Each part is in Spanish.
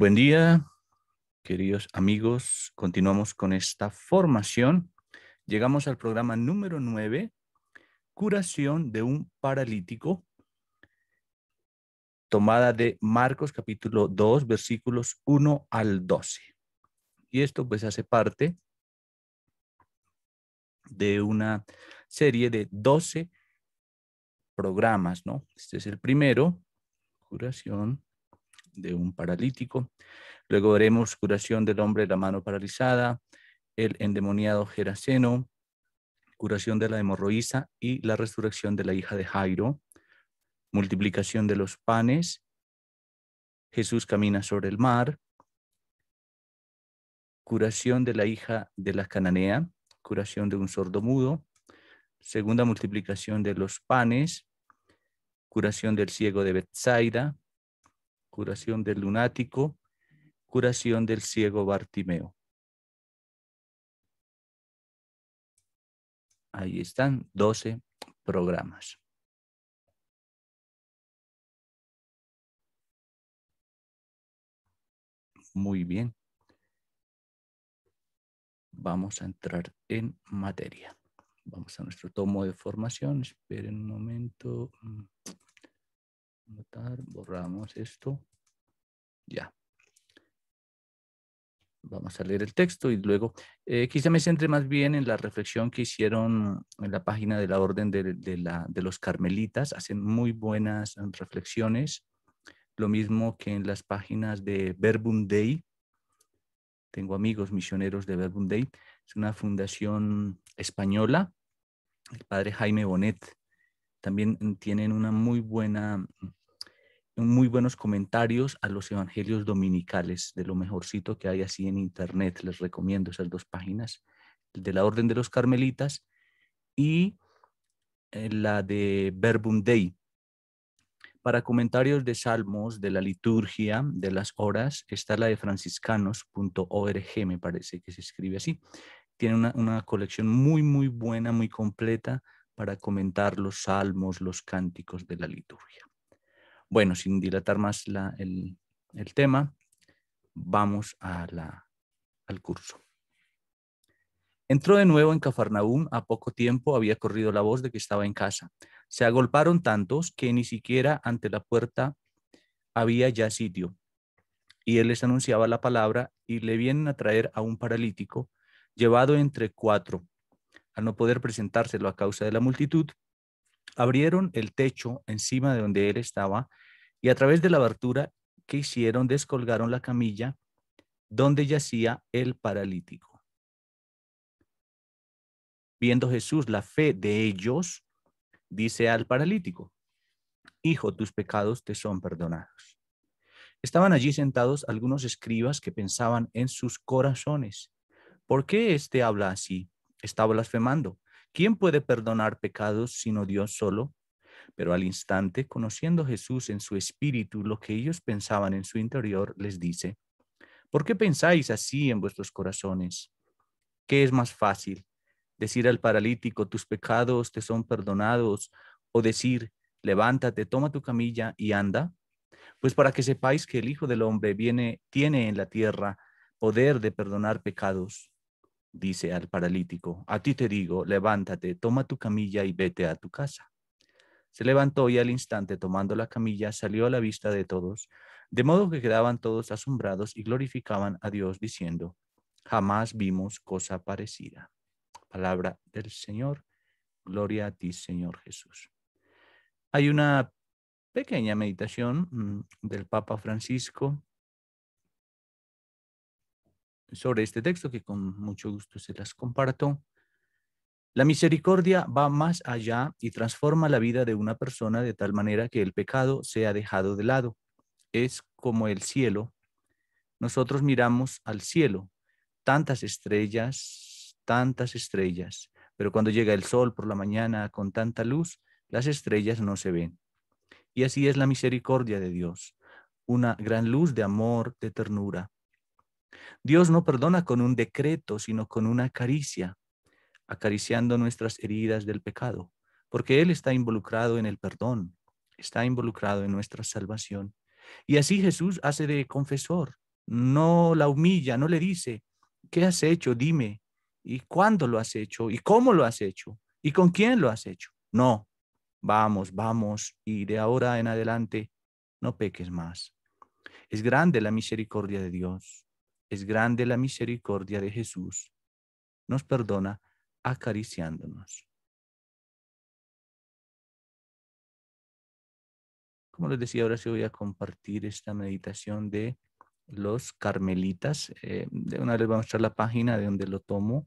Buen día, queridos amigos. Continuamos con esta formación. Llegamos al programa número 9, curación de un paralítico, tomada de Marcos capítulo 2, versículos 1 al 12. Y esto pues hace parte de una serie de 12 programas, ¿no? Este es el primero, curación de un paralítico. Luego veremos curación del hombre de la mano paralizada, el endemoniado Geraseno, curación de la hemorroísa y la resurrección de la hija de Jairo, multiplicación de los panes, Jesús camina sobre el mar, curación de la hija de la cananea, curación de un sordo mudo, segunda multiplicación de los panes, curación del ciego de Bethsaida, curación del lunático, curación del ciego Bartimeo. Ahí están 12 programas. Muy bien. Vamos a entrar en materia. Vamos a nuestro tomo de formación. Esperen un momento borramos esto. Ya. Vamos a leer el texto y luego eh, quizá me centre más bien en la reflexión que hicieron en la página de la Orden de, de, la, de los Carmelitas. Hacen muy buenas reflexiones. Lo mismo que en las páginas de Verbum Dei. Tengo amigos misioneros de Verbum Dei. Es una fundación española. El padre Jaime Bonet también tienen una muy buena muy buenos comentarios a los evangelios dominicales, de lo mejorcito que hay así en internet. Les recomiendo esas dos páginas, de la Orden de los Carmelitas y eh, la de Verbum Dei. Para comentarios de salmos, de la liturgia, de las horas, está la de franciscanos.org, me parece que se escribe así. Tiene una colección muy, muy buena, muy completa para comentar los salmos, los cánticos de la liturgia. Bueno, sin dilatar más el, tema, vamos al curso. Entró de nuevo en Cafarnaúm. A poco tiempo había corrido la voz de que estaba en casa. Se agolparon tantos que ni siquiera ante la puerta había ya sitio. Y él les anunciaba la palabra y le vienen a traer a un paralítico llevado entre cuatro. Al no poder presentárselo a causa de la multitud, Abrieron el techo encima de donde él estaba y a través de la abertura que hicieron descolgaron la camilla donde yacía el paralítico. Viendo Jesús la fe de ellos, dice al paralítico, Hijo, tus pecados te son perdonados. Estaban allí sentados algunos escribas que pensaban en sus corazones, ¿por qué éste habla así? Está blasfemando. ¿Quién puede perdonar pecados sino Dios solo? Pero al instante, conociendo Jesús en su espíritu lo que ellos pensaban en su interior, les dice, ¿por qué pensáis así en vuestros corazones? ¿Qué es más fácil? Decir al paralítico, tus pecados te son perdonados, o decir, levántate, toma tu camilla y anda. Pues para que sepáis que el Hijo del Hombre viene, tiene en la tierra poder de perdonar pecados dice al paralítico, a ti te digo, levántate, toma tu camilla y vete a tu casa. Se levantó y al instante, tomando la camilla, salió a la vista de todos, de modo que quedaban todos asombrados y glorificaban a Dios diciendo, jamás vimos cosa parecida. Palabra del Señor, gloria a ti, Señor Jesús. Hay una pequeña meditación mm, del Papa Francisco sobre este texto que con mucho gusto se las comparto. La misericordia va más allá y transforma la vida de una persona de tal manera que el pecado ha dejado de lado. Es como el cielo. Nosotros miramos al cielo, tantas estrellas, tantas estrellas, pero cuando llega el sol por la mañana con tanta luz, las estrellas no se ven. Y así es la misericordia de Dios, una gran luz de amor, de ternura, Dios no perdona con un decreto, sino con una caricia, acariciando nuestras heridas del pecado, porque Él está involucrado en el perdón, está involucrado en nuestra salvación. Y así Jesús hace de confesor, no la humilla, no le dice, ¿qué has hecho? Dime, ¿y cuándo lo has hecho? ¿Y cómo lo has hecho? ¿Y con quién lo has hecho? No, vamos, vamos, y de ahora en adelante no peques más. Es grande la misericordia de Dios. Es grande la misericordia de Jesús. Nos perdona acariciándonos. Como les decía, ahora sí voy a compartir esta meditación de los carmelitas. Eh, de una vez les voy a mostrar la página de donde lo tomo.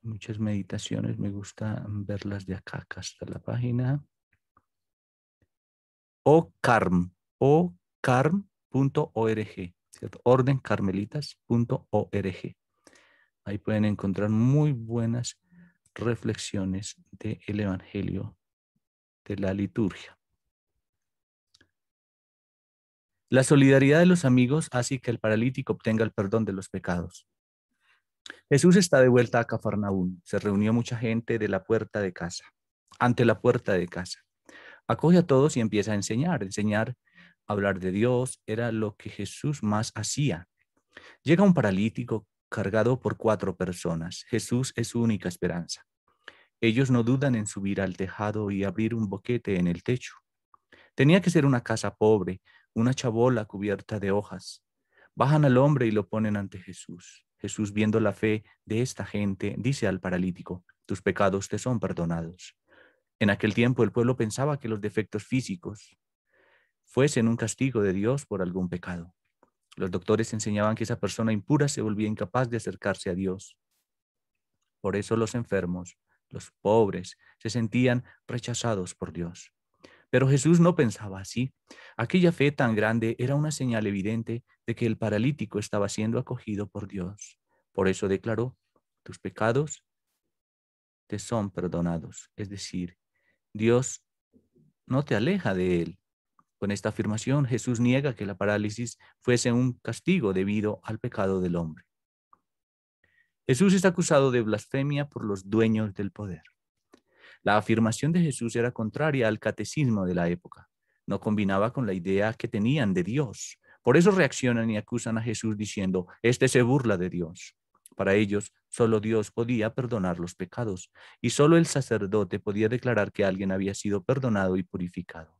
Muchas meditaciones, me gusta verlas de acá, acá está la página. Ocarm, ocarm.org. ¿cierto? ordencarmelitas.org. Ahí pueden encontrar muy buenas reflexiones del Evangelio de la liturgia. La solidaridad de los amigos hace que el paralítico obtenga el perdón de los pecados. Jesús está de vuelta a Cafarnaún. Se reunió mucha gente de la puerta de casa, ante la puerta de casa. Acoge a todos y empieza a enseñar, enseñar hablar de Dios era lo que Jesús más hacía. Llega un paralítico cargado por cuatro personas. Jesús es su única esperanza. Ellos no dudan en subir al tejado y abrir un boquete en el techo. Tenía que ser una casa pobre, una chabola cubierta de hojas. Bajan al hombre y lo ponen ante Jesús. Jesús, viendo la fe de esta gente, dice al paralítico, tus pecados te son perdonados. En aquel tiempo el pueblo pensaba que los defectos físicos, fuesen un castigo de Dios por algún pecado. Los doctores enseñaban que esa persona impura se volvía incapaz de acercarse a Dios. Por eso los enfermos, los pobres, se sentían rechazados por Dios. Pero Jesús no pensaba así. Aquella fe tan grande era una señal evidente de que el paralítico estaba siendo acogido por Dios. Por eso declaró, tus pecados te son perdonados. Es decir, Dios no te aleja de él, con esta afirmación, Jesús niega que la parálisis fuese un castigo debido al pecado del hombre. Jesús es acusado de blasfemia por los dueños del poder. La afirmación de Jesús era contraria al catecismo de la época, no combinaba con la idea que tenían de Dios. Por eso reaccionan y acusan a Jesús diciendo, este se burla de Dios. Para ellos, solo Dios podía perdonar los pecados y solo el sacerdote podía declarar que alguien había sido perdonado y purificado.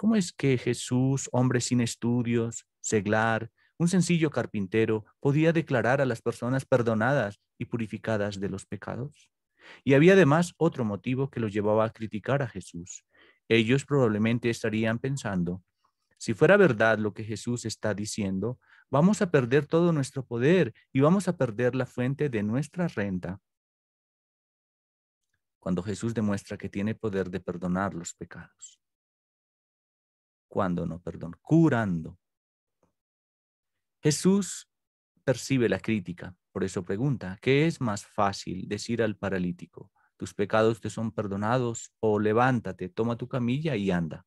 ¿Cómo es que Jesús, hombre sin estudios, seglar, un sencillo carpintero, podía declarar a las personas perdonadas y purificadas de los pecados? Y había además otro motivo que los llevaba a criticar a Jesús. Ellos probablemente estarían pensando, si fuera verdad lo que Jesús está diciendo, vamos a perder todo nuestro poder y vamos a perder la fuente de nuestra renta. Cuando Jesús demuestra que tiene poder de perdonar los pecados cuando no, perdón, curando. Jesús percibe la crítica, por eso pregunta, ¿qué es más fácil decir al paralítico, tus pecados te son perdonados o levántate, toma tu camilla y anda?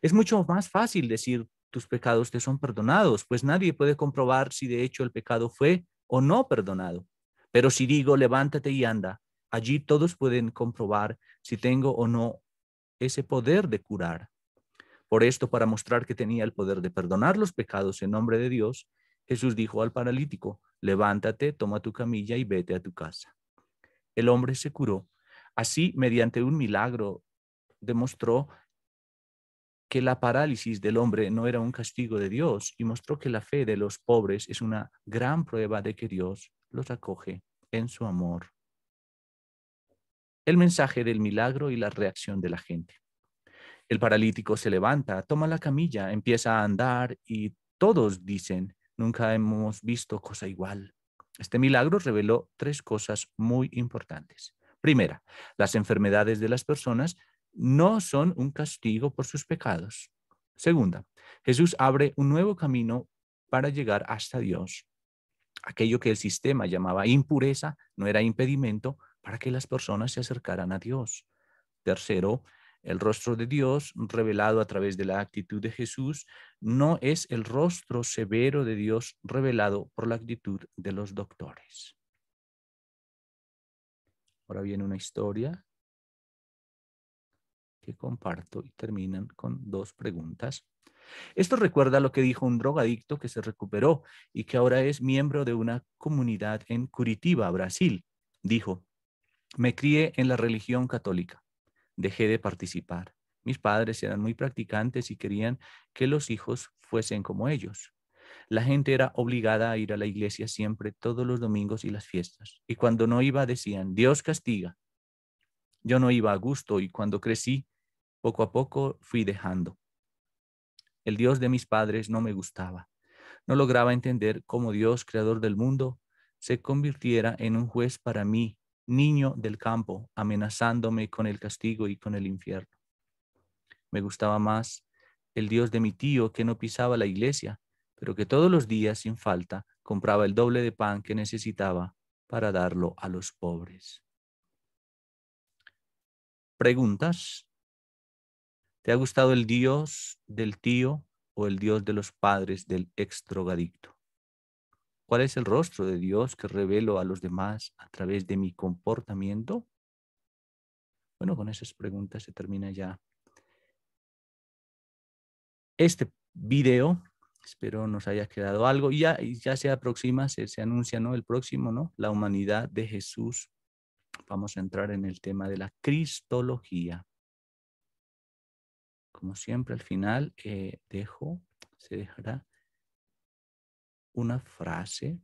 Es mucho más fácil decir, tus pecados te son perdonados, pues nadie puede comprobar si de hecho el pecado fue o no perdonado. Pero si digo, levántate y anda, allí todos pueden comprobar si tengo o no ese poder de curar. Por esto, para mostrar que tenía el poder de perdonar los pecados en nombre de Dios, Jesús dijo al paralítico, levántate, toma tu camilla y vete a tu casa. El hombre se curó. Así, mediante un milagro, demostró que la parálisis del hombre no era un castigo de Dios y mostró que la fe de los pobres es una gran prueba de que Dios los acoge en su amor. El mensaje del milagro y la reacción de la gente. El paralítico se levanta, toma la camilla, empieza a andar y todos dicen, nunca hemos visto cosa igual. Este milagro reveló tres cosas muy importantes. Primera, las enfermedades de las personas no son un castigo por sus pecados. Segunda, Jesús abre un nuevo camino para llegar hasta Dios. Aquello que el sistema llamaba impureza no era impedimento para que las personas se acercaran a Dios. Tercero, el rostro de Dios, revelado a través de la actitud de Jesús, no es el rostro severo de Dios revelado por la actitud de los doctores. Ahora viene una historia que comparto y terminan con dos preguntas. Esto recuerda lo que dijo un drogadicto que se recuperó y que ahora es miembro de una comunidad en Curitiba, Brasil. Dijo, me crié en la religión católica dejé de participar. Mis padres eran muy practicantes y querían que los hijos fuesen como ellos. La gente era obligada a ir a la iglesia siempre todos los domingos y las fiestas. Y cuando no iba decían, Dios castiga. Yo no iba a gusto y cuando crecí, poco a poco fui dejando. El Dios de mis padres no me gustaba. No lograba entender cómo Dios, creador del mundo, se convirtiera en un juez para mí niño del campo, amenazándome con el castigo y con el infierno. Me gustaba más el Dios de mi tío que no pisaba la iglesia, pero que todos los días sin falta compraba el doble de pan que necesitaba para darlo a los pobres. ¿Preguntas? ¿Te ha gustado el Dios del tío o el Dios de los padres del extrogadicto? ¿Cuál es el rostro de Dios que revelo a los demás a través de mi comportamiento? Bueno, con esas preguntas se termina ya este video. Espero nos haya quedado algo. Y ya, ya se aproxima, se, anuncia ¿no? el próximo, ¿no? La humanidad de Jesús. Vamos a entrar en el tema de la cristología. Como siempre, al final eh, dejo, se dejará una frase